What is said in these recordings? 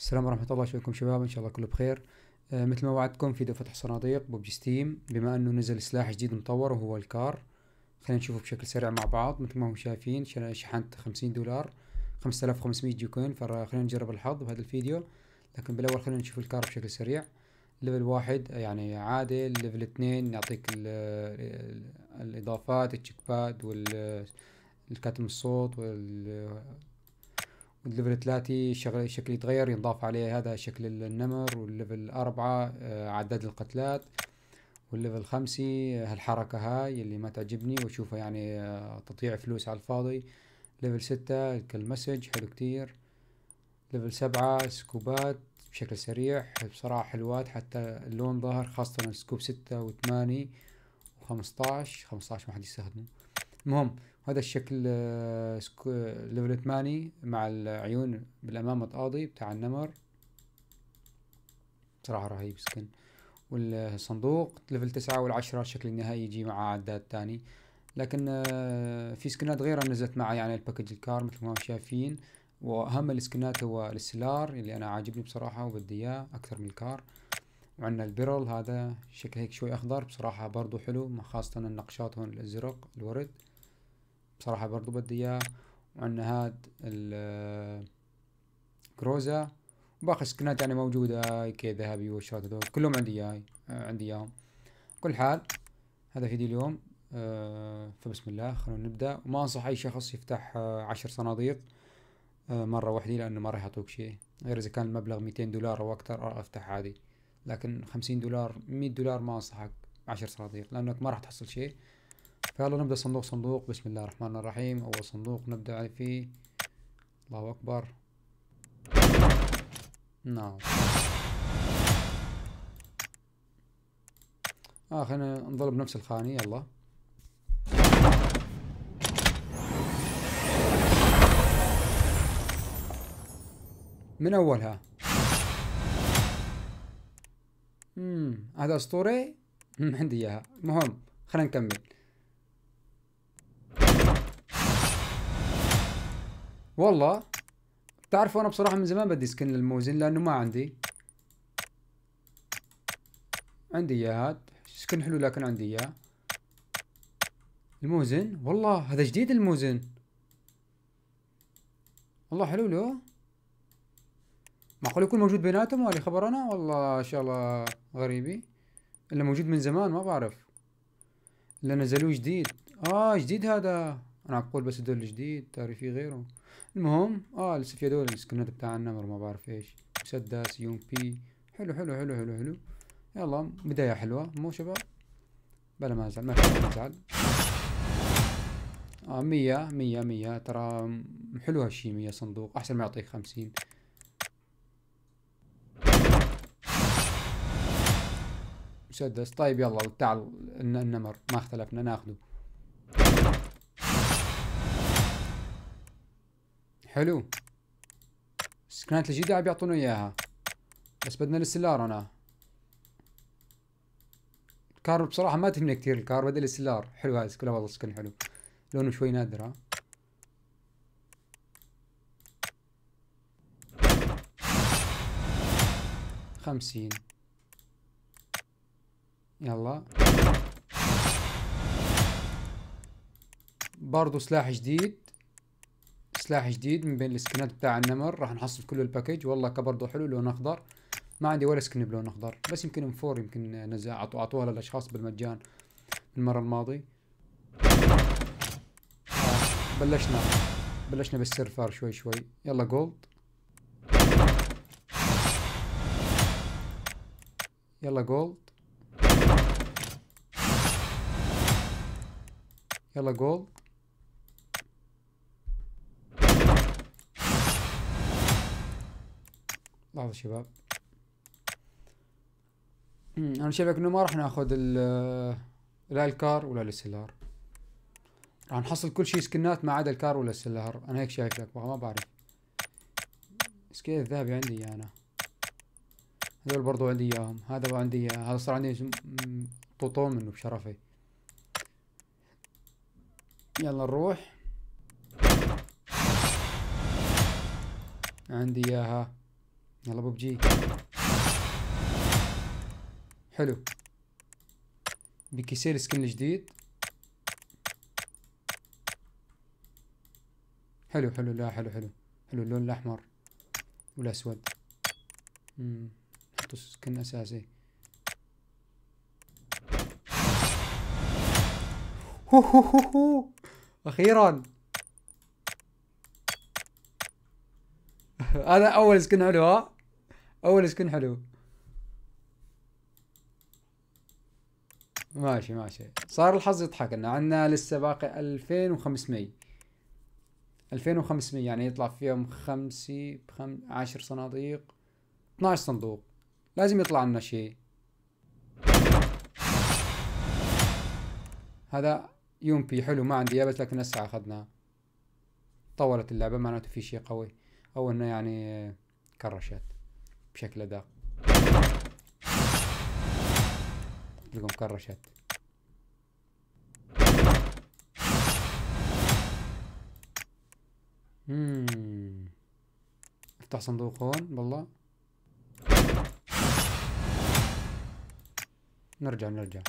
السلام ورحمة الله شلونكم شباب إن شاء الله كله بخير آه مثل ما وعدتكم فيديو فتح صناديق ببجي ستيم بما إنه نزل سلاح جديد مطور وهو الكار خلينا نشوفه بشكل سريع مع بعض مثل ما هم شايفين شحنت خمسين دولار خمسة آلاف وخمسمية جوكوين فخلينا نجرب الحظ بهذا الفيديو لكن بالأول خلينا نشوف الكار بشكل سريع ليفل واحد آه، يعني عادي ليفل اثنين يعطيك ال ال الإضافات التشيك باد وال الصوت وال الليفل 3 الشكل يتغير ينضاف عليه هذا شكل النمر والليفل 4 آه، عدد القتلات والليفل 5 هالحركة هاي اللي ما تعجبني واشوفها يعني آه، تضييع فلوس على الفاضي ليفل 6 كالمسج حلو كتير ليفل 7 سكوبات بشكل سريع بصراحة حلوات حتى اللون ظاهر خاصة السكوب و8 و15 15 ما حد يستخدمه المهم هذا الشكل آه، ليفل 8 مع العيون بالامام متقاضي بتاع النمر بصراحه رهيب سكن والصندوق ليفل تسعة والعشرة الشكل النهائي يجي مع عداد تاني لكن آه، في سكنات غيرها نزلت معي يعني الباكج الكار مثل ما شايفين واهم السكنات هو السلار اللي انا عاجبني بصراحه وبدي اياه اكثر من الكار وعندنا البيرل هذا شكل هيك شوي اخضر بصراحه برضو حلو خاصه النقشات هون الازرق الورد بصراحة برضو بدي إياه وعندنا هاد الكروزا وباقي سكنات يعني موجودة اي كي ذهبي وشوت هذول كلهم عندي إياه آه، عندي إياهم كل حال هذا فيديو اليوم أه فبسم الله خلونا نبدأ وما أنصح أي شخص يفتح أه عشر صناديق أه مرة واحدة لأنه ما راح يعطوك شيء غير إذا كان المبلغ ميتين دولار أو أكثر أفتح عادي لكن خمسين دولار مية دولار ما أنصحك عشر صناديق لأنك ما راح تحصل شيء يلا نبدأ صندوق صندوق بسم الله الرحمن الرحيم أول صندوق نبدأ فيه الله أكبر نعم آه خلينا نضرب نفس الخانة يلا من أولها امم هذا أسطوري عندي إياها المهم خلينا نكمل والله تعرفوا انا بصراحه من زمان بدي سكن للموزن لانه ما عندي عندي اياه هاد سكن حلو لكن عندي اياه الموزن والله هذا جديد الموزن والله حلو له معقول يكون موجود بيناتهم ولا خبر انا والله ان شاء الله غريبي الا موجود من زمان ما بعرف الا نزلوه جديد اه جديد هذا انا اقول بس هذول الجديد تاري في غيره المهم اه لسه في هذول السكنات بتاع النمر ما بعرف ايش مسدس يوم بي حلو حلو حلو حلو حلو يلا بداية حلوة مو شباب بلا ما ازعل ما ازعل آه مية مية مية ترى حلو هالشي مية صندوق احسن ما يعطيك خمسين مسدس طيب يلا تعال النمر ما اختلفنا ناخذه حلو السكنات الجديدة عم يعطونا اياها بس بدنا السلار انا الكار بصراحة ما تهمني كثير الكار بدل السلار حلو هذا كله والله سكن حلو لونه شوي نادر ها خمسين يلا برضو سلاح جديد سلاح جديد من بين السكنات بتاع النمر راح نحصل كل الباكج والله كبرضه حلو لون اخضر ما عندي ولا سكن بلون اخضر بس يمكن انفور يمكن نزع اعطوها للاشخاص بالمجان المرة الماضي بلشنا بلشنا بالسيرفر شوي شوي يلا جولد يلا جولد يلا جولد لحظة شباب انا شايفك انه ما راح ناخذ آه، لا الكار ولا السلار راح نحصل كل شيء سكنات ما عدا الكار ولا السلار انا هيك شايفك ما بعرف سكيل الذهبي عندي اياه انا هذول برضو عندي اياهم هذا عندي اياه هذا صار عندي طوطون منه بشرفي يلا نروح عندي اياها يلا ببجي حلو بكيسير سكن جديد حلو حلو لا حلو حلو حلو اللون الاحمر والاسود امم نحطه سكن اساسي هو هو هو هو اخيرا هذا اول سكن حلو ها اول سكن حلو ماشي ماشي صار الحظ يضحك لنا عندنا لسه باقي 2500 2500 يعني يطلع فيهم خمسي بخم عشر صناديق 12 صندوق لازم يطلع لنا شيء هذا يومبي حلو ما عندي بس لكن الساعة أخذناه طولت اللعبة معناته في شيء قوي او انه يعني كرشت بشكل ادق تلقم كرشت مم. افتح صندوق هون بالله نرجع نرجع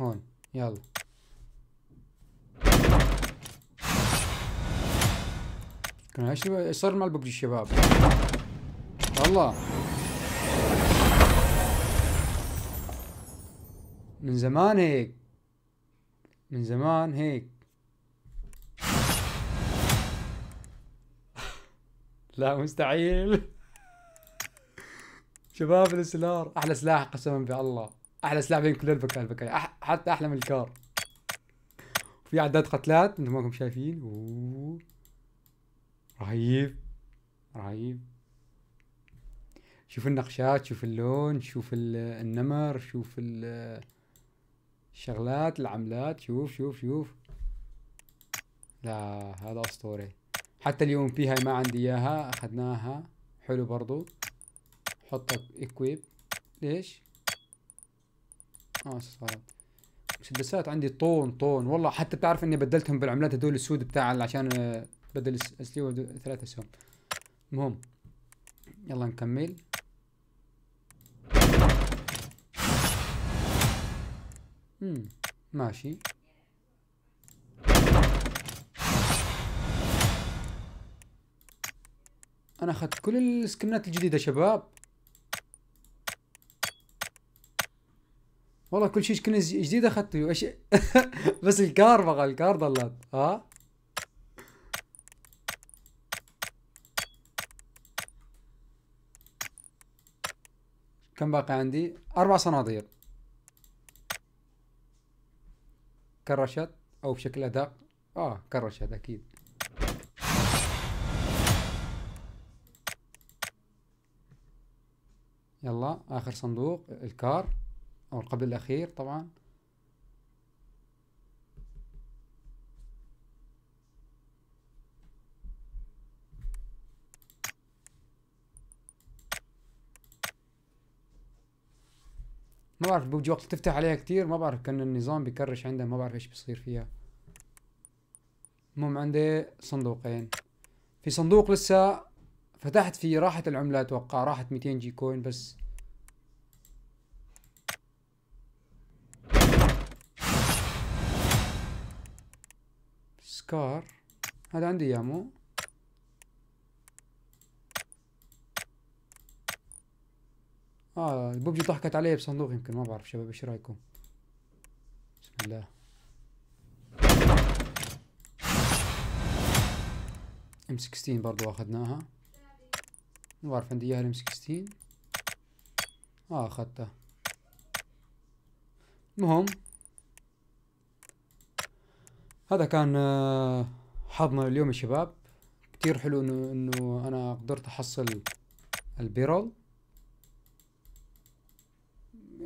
هون يلا ايش صار مع الببجي الشباب والله من زمان هيك من زمان هيك لا مستحيل شباب السلار احلى سلاح قسما بالله احلى سلاح بين كل البكاء البكاء أح حتى احلى من الكار في اعداد قتلات انتم ماكم شايفين أوه. رهيب رهيب شوف النقشات شوف اللون شوف النمر شوف الشغلات العملات شوف شوف شوف لا هذا اسطوري حتى اليوم بي هاي ما عندي اياها اخذناها حلو برضو حطها اكويب ليش اه صارت مسدسات عندي طون طون والله حتى بتعرف اني بدلتهم بالعملات هذول السود بتاع عشان بدل السليوة ثلاثة سهم المهم يلا نكمل مم. ماشي انا اخذت كل السكنات الجديدة شباب والله كل شيء سكن جديد اخذته بس الكار بقى الكار ضلت ها كم باقي عندي أربع صناديق كرشت أو بشكل أدق آه كرشت أكيد يلا آخر صندوق الكار أو القبل الأخير طبعا ما بعرف بوجي وقت تفتح عليها كثير ما بعرف كان النظام بكرش عندها ما بعرف ايش بيصير فيها المهم عندي صندوقين في صندوق لسه فتحت فيه راحت العملة اتوقع راحت 200 جي كوين بس سكار هذا عندي اياه مو اه الببجي ضحكت علي بصندوق يمكن ما بعرف شباب ايش رايكم بسم الله ام 16 برضو اخذناها ما بعرف عندي اياها الام 16 اه اخذتها المهم هذا كان آه، حظنا اليوم يا شباب كتير حلو انه انه انا قدرت احصل البيرل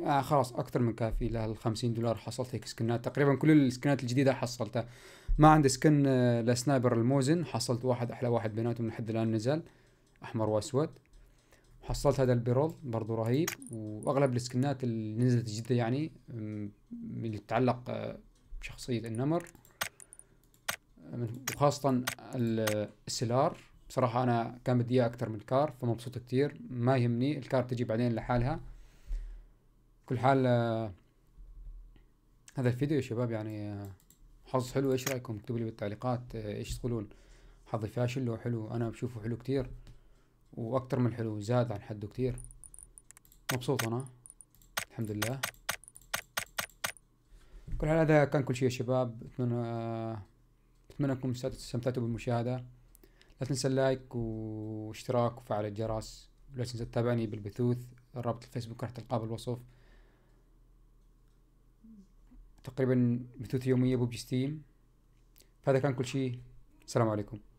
آه خلاص اكثر من كافي ل 50 دولار حصلت هيك سكنات تقريبا كل السكنات الجديده حصلتها ما عندي سكن آه، لسنايبر الموزن حصلت واحد احلى واحد بيناتهم لحد الان نزل احمر واسود حصلت هذا البيرول برضو رهيب واغلب السكنات اللي نزلت جديده يعني اللي تتعلق آه، بشخصيه النمر وخاصة آه، السلار بصراحة أنا كان بدي إياه أكثر من الكار فمبسوط كتير ما يهمني الكار تجي بعدين لحالها كل حال آه، هذا الفيديو يا شباب يعني آه، حظ حلو ايش رايكم اكتبوا لي بالتعليقات آه، ايش تقولون حظي فاشل لو حلو انا بشوفه حلو كتير واكتر من حلو زاد عن حده كتير مبسوط انا الحمد لله كل حال هذا كان كل شيء يا شباب اتمنى اتمنى انكم استمتعتوا بالمشاهده لا تنسى اللايك واشتراك وفعل الجرس ولا تنسى تتابعني بالبثوث رابط الفيسبوك راح تلقاه بالوصف تقريبا بثوث يوميه ببجي ستيم فهذا كان كل شيء السلام عليكم